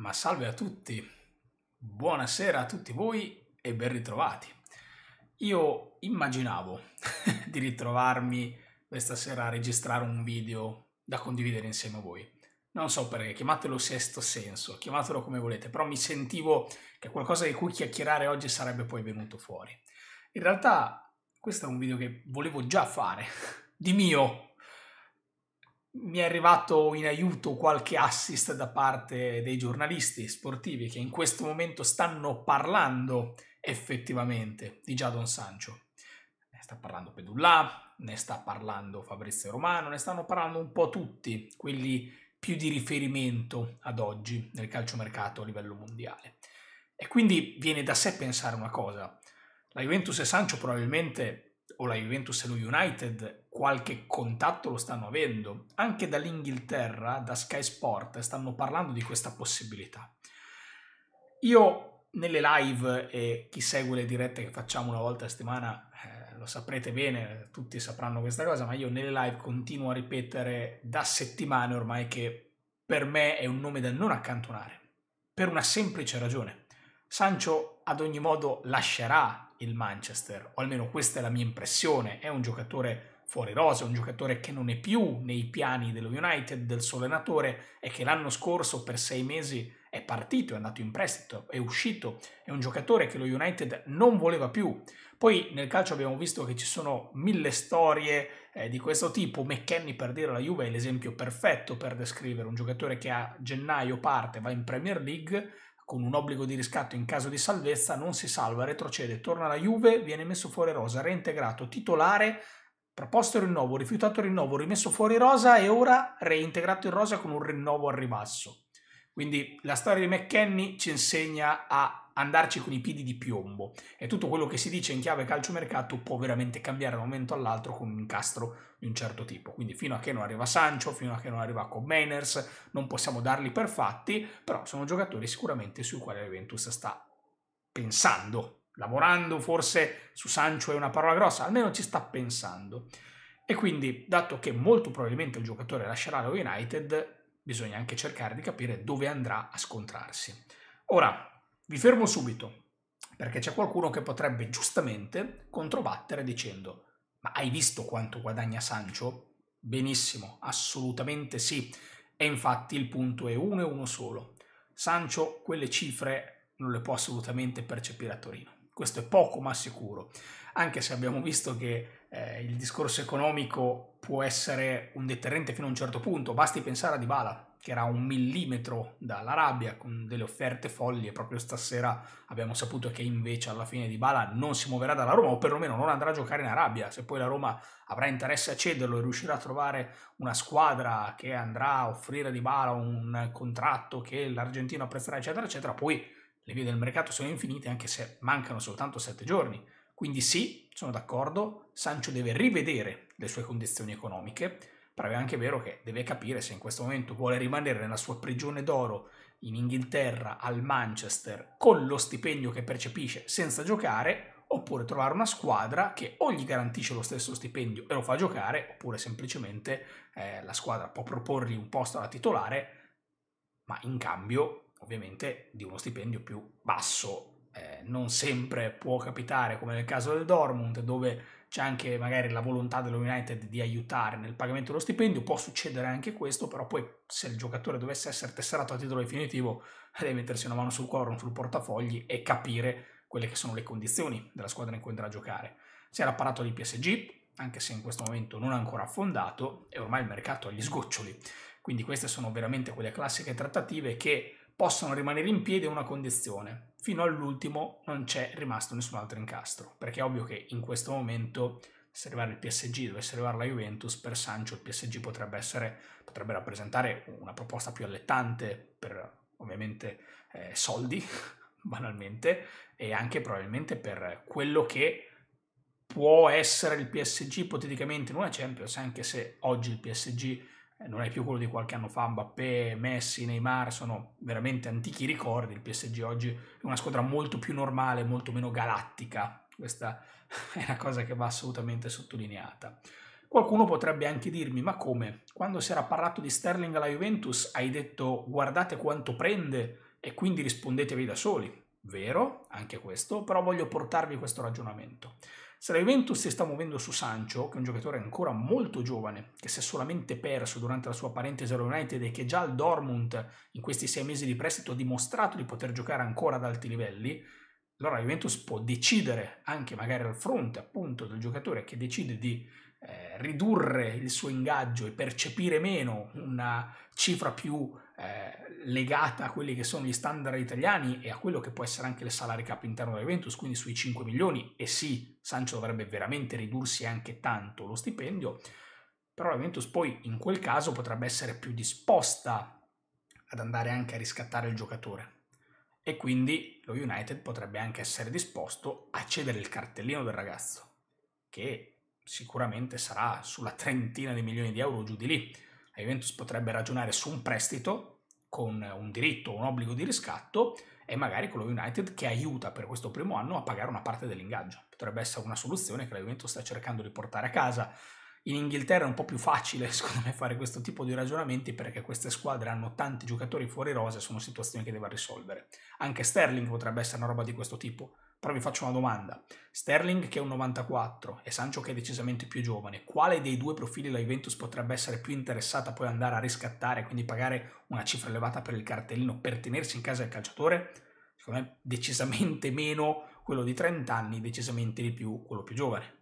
Ma salve a tutti, buonasera a tutti voi e ben ritrovati. Io immaginavo di ritrovarmi questa sera a registrare un video da condividere insieme a voi. Non so perché, chiamatelo sesto senso, chiamatelo come volete, però mi sentivo che qualcosa di cui chiacchierare oggi sarebbe poi venuto fuori. In realtà questo è un video che volevo già fare, di mio, mi è arrivato in aiuto qualche assist da parte dei giornalisti sportivi che in questo momento stanno parlando effettivamente di Giadon Sancho. Ne sta parlando Pedullà, ne sta parlando Fabrizio Romano, ne stanno parlando un po' tutti quelli più di riferimento ad oggi nel calciomercato a livello mondiale. E quindi viene da sé pensare una cosa. La Juventus e Sancho probabilmente o la Juventus e lo United qualche contatto lo stanno avendo. Anche dall'Inghilterra, da Sky Sport, stanno parlando di questa possibilità. Io nelle live e chi segue le dirette che facciamo una volta a settimana eh, lo saprete bene, tutti sapranno questa cosa, ma io nelle live continuo a ripetere da settimane ormai che per me è un nome da non accantonare, per una semplice ragione. Sancho ad ogni modo lascerà il Manchester, o almeno questa è la mia impressione, è un giocatore fuori rosa, un giocatore che non è più nei piani dello United, del suo allenatore, e che l'anno scorso per sei mesi è partito, è andato in prestito, è uscito, è un giocatore che lo United non voleva più. Poi nel calcio abbiamo visto che ci sono mille storie eh, di questo tipo, McKenny per dire la Juve è l'esempio perfetto per descrivere un giocatore che a gennaio parte, va in Premier League, con un obbligo di riscatto in caso di salvezza, non si salva, retrocede, torna alla Juve, viene messo fuori rosa, reintegrato, titolare, proposto rinnovo, rifiutato rinnovo, rimesso fuori rosa e ora reintegrato in rosa con un rinnovo al ribasso. Quindi la storia di McKenny ci insegna a andarci con i piedi di piombo e tutto quello che si dice in chiave calciomercato può veramente cambiare da un momento all'altro con un incastro di un certo tipo. Quindi fino a che non arriva Sancho, fino a che non arriva Commeners, non possiamo darli per fatti, però sono giocatori sicuramente sui quali la Juventus sta pensando, lavorando forse su Sancho è una parola grossa, almeno ci sta pensando. E quindi, dato che molto probabilmente il giocatore lascerà lo United, bisogna anche cercare di capire dove andrà a scontrarsi. Ora, vi fermo subito, perché c'è qualcuno che potrebbe giustamente controbattere dicendo ma hai visto quanto guadagna Sancho? Benissimo, assolutamente sì. E infatti il punto è uno e uno solo. Sancho quelle cifre non le può assolutamente percepire a Torino. Questo è poco ma sicuro, anche se abbiamo visto che eh, il discorso economico può essere un deterrente fino a un certo punto. Basti pensare a Dybala, che era un millimetro dall'Arabia con delle offerte folli e proprio stasera abbiamo saputo che invece alla fine di Bala non si muoverà dalla Roma o perlomeno non andrà a giocare in Arabia, se poi la Roma avrà interesse a cederlo e riuscirà a trovare una squadra che andrà a offrire a Di Bala un contratto che l'Argentino apprezzerà eccetera eccetera, poi le vie del mercato sono infinite anche se mancano soltanto sette giorni. Quindi sì, sono d'accordo, Sancho deve rivedere le sue condizioni economiche, però è anche vero che deve capire se in questo momento vuole rimanere nella sua prigione d'oro in Inghilterra al Manchester con lo stipendio che percepisce senza giocare oppure trovare una squadra che o gli garantisce lo stesso stipendio e lo fa giocare oppure semplicemente eh, la squadra può proporgli un posto alla titolare ma in cambio ovviamente di uno stipendio più basso eh, non sempre può capitare, come nel caso del Dortmund, dove c'è anche magari la volontà dello United di aiutare nel pagamento dello stipendio, può succedere anche questo, però poi se il giocatore dovesse essere tesserato a titolo definitivo, eh, deve mettersi una mano sul cuore, sul portafogli e capire quelle che sono le condizioni della squadra in cui andrà a giocare. Si era parlato di PSG, anche se in questo momento non è ancora affondato, e ormai il mercato agli sgoccioli. Quindi queste sono veramente quelle classiche trattative che possono rimanere in piedi a una condizione. Fino all'ultimo non c'è rimasto nessun altro incastro, perché è ovvio che in questo momento se arrivare il PSG dovesse arrivare la Juventus, per Sancho il PSG potrebbe, essere, potrebbe rappresentare una proposta più allettante per ovviamente eh, soldi, banalmente, e anche probabilmente per quello che può essere il PSG ipoteticamente in una Champions, anche se oggi il PSG eh, non è più quello di qualche anno fa, Mbappé, Messi, Neymar, sono veramente antichi ricordi, il PSG oggi è una squadra molto più normale, molto meno galattica, questa è una cosa che va assolutamente sottolineata. Qualcuno potrebbe anche dirmi, ma come? Quando si era parlato di Sterling alla Juventus hai detto guardate quanto prende e quindi rispondetevi da soli. Vero, anche questo, però voglio portarvi questo ragionamento. Se la Juventus si sta muovendo su Sancho, che è un giocatore ancora molto giovane, che si è solamente perso durante la sua parentesi allo United e che già al Dortmund in questi sei mesi di prestito ha dimostrato di poter giocare ancora ad alti livelli, allora la Juventus può decidere, anche magari al fronte appunto del giocatore che decide di eh, ridurre il suo ingaggio e percepire meno una cifra più eh, legata a quelli che sono gli standard italiani e a quello che può essere anche il salary cap interno della Juventus, quindi sui 5 milioni, e sì, Sancho dovrebbe veramente ridursi anche tanto lo stipendio, però la Juventus poi in quel caso potrebbe essere più disposta ad andare anche a riscattare il giocatore e quindi lo United potrebbe anche essere disposto a cedere il cartellino del ragazzo, che sicuramente sarà sulla trentina di milioni di euro giù di lì. La Juventus potrebbe ragionare su un prestito con un diritto, un obbligo di riscatto e magari con lo United che aiuta per questo primo anno a pagare una parte dell'ingaggio. Potrebbe essere una soluzione che la Juventus sta cercando di portare a casa. In Inghilterra è un po' più facile, secondo me, fare questo tipo di ragionamenti perché queste squadre hanno tanti giocatori fuori rosa e sono situazioni che deve risolvere. Anche Sterling potrebbe essere una roba di questo tipo. Però vi faccio una domanda. Sterling che è un 94 e Sancho che è decisamente più giovane, quale dei due profili la Juventus potrebbe essere più interessata poi andare a riscattare, quindi pagare una cifra elevata per il cartellino per tenersi in casa il calciatore? Secondo me decisamente meno quello di 30 anni, decisamente di più quello più giovane.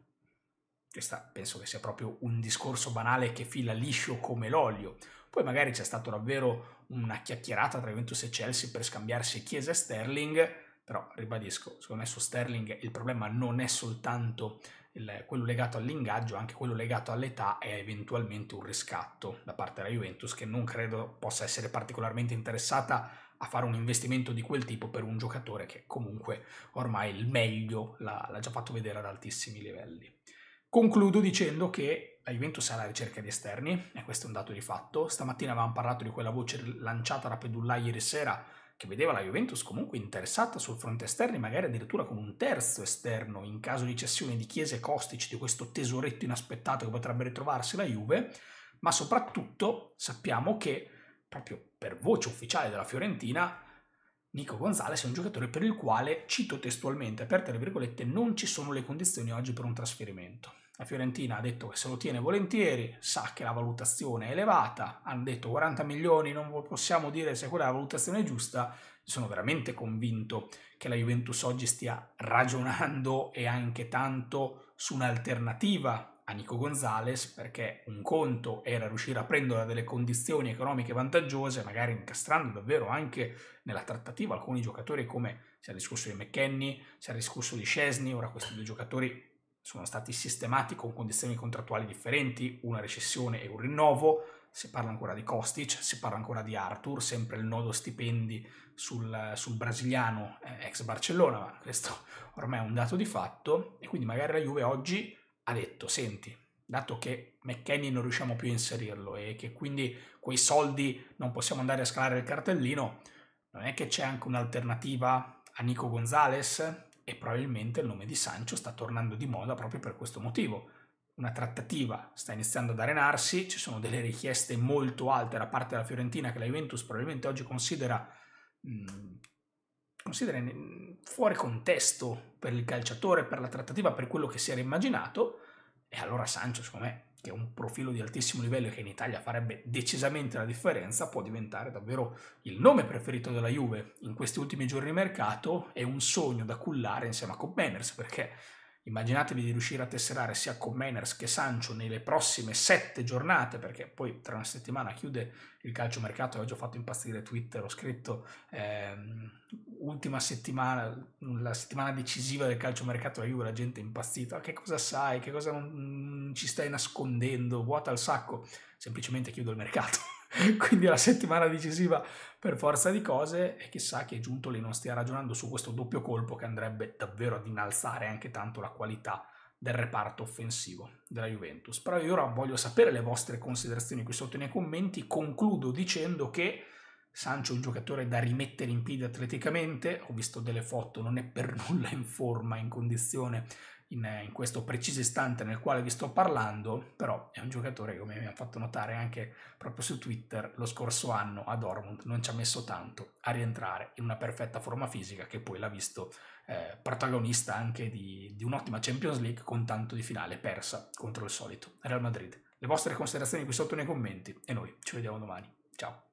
Questa penso che sia proprio un discorso banale che fila liscio come l'olio. Poi magari c'è stato davvero una chiacchierata tra Juventus e Chelsea per scambiarsi Chiesa e Sterling, però ribadisco, secondo me su Sterling il problema non è soltanto il, quello legato all'ingaggio, anche quello legato all'età e eventualmente un riscatto da parte della Juventus che non credo possa essere particolarmente interessata a fare un investimento di quel tipo per un giocatore che comunque ormai il meglio l'ha, l'ha già fatto vedere ad altissimi livelli. Concludo dicendo che la Juventus è alla ricerca di esterni, e questo è un dato di fatto. Stamattina avevamo parlato di quella voce lanciata da Pedulla ieri sera che vedeva la Juventus comunque interessata sul fronte esterno, magari addirittura con un terzo esterno in caso di cessione di Chiesa e Kostic, di questo tesoretto inaspettato che potrebbe ritrovarsi la Juve, ma soprattutto sappiamo che proprio per voce ufficiale della Fiorentina Nico Gonzalez è un giocatore per il quale, cito testualmente, aperte le virgolette, non ci sono le condizioni oggi per un trasferimento. La Fiorentina ha detto che se lo tiene volentieri, sa che la valutazione è elevata, hanno detto 40 milioni, non possiamo dire se quella è la valutazione giusta, sono veramente convinto che la Juventus oggi stia ragionando e anche tanto su un'alternativa a Nico Gonzalez perché un conto era riuscire a prendere delle condizioni economiche vantaggiose, magari incastrando davvero anche nella trattativa alcuni giocatori come si è discusso di McKenny, si è discusso di Scesni, ora questi due giocatori sono stati sistemati con condizioni contrattuali differenti, una recessione e un rinnovo, si parla ancora di Kostic, cioè si parla ancora di Arthur, sempre il nodo stipendi sul, sul brasiliano eh, ex Barcellona, ma questo ormai è un dato di fatto, e quindi magari la Juve oggi ha detto, senti, dato che McKenny non riusciamo più a inserirlo e che quindi quei soldi non possiamo andare a scalare il cartellino, non è che c'è anche un'alternativa a Nico Gonzalez e probabilmente il nome di Sancho sta tornando di moda proprio per questo motivo. Una trattativa sta iniziando ad arenarsi, ci sono delle richieste molto alte da parte della Fiorentina che la Juventus probabilmente oggi considera, mh, mm, considera fuori contesto per il calciatore, per la trattativa, per quello che si era immaginato, e allora Sancho secondo me che è un profilo di altissimo livello e che in Italia farebbe decisamente la differenza, può diventare davvero il nome preferito della Juve in questi ultimi giorni di mercato, è un sogno da cullare insieme a Copeners, perché immaginatevi di riuscire a tesserare sia Copeners che Sancho nelle prossime sette giornate, perché poi tra una settimana chiude il calciomercato, e avevo già fatto impazzire Twitter, ho scritto... Ehm, ultima settimana, la settimana decisiva del calciomercato Juve, la gente è impazzita, che cosa sai, che cosa non ci stai nascondendo, vuota il sacco, semplicemente chiudo il mercato. Quindi è la settimana decisiva per forza di cose e chissà che Giuntoli non stia ragionando su questo doppio colpo che andrebbe davvero ad innalzare anche tanto la qualità del reparto offensivo della Juventus. Però io ora voglio sapere le vostre considerazioni qui sotto nei commenti, concludo dicendo che Sancho è un giocatore da rimettere in piedi atleticamente, ho visto delle foto, non è per nulla in forma, in condizione in, in, questo preciso istante nel quale vi sto parlando, però è un giocatore come mi ha fatto notare anche proprio su Twitter lo scorso anno a Dortmund non ci ha messo tanto a rientrare in una perfetta forma fisica che poi l'ha visto eh, protagonista anche di, di un'ottima Champions League con tanto di finale persa contro il solito Real Madrid. Le vostre considerazioni qui sotto nei commenti e noi ci vediamo domani. Ciao!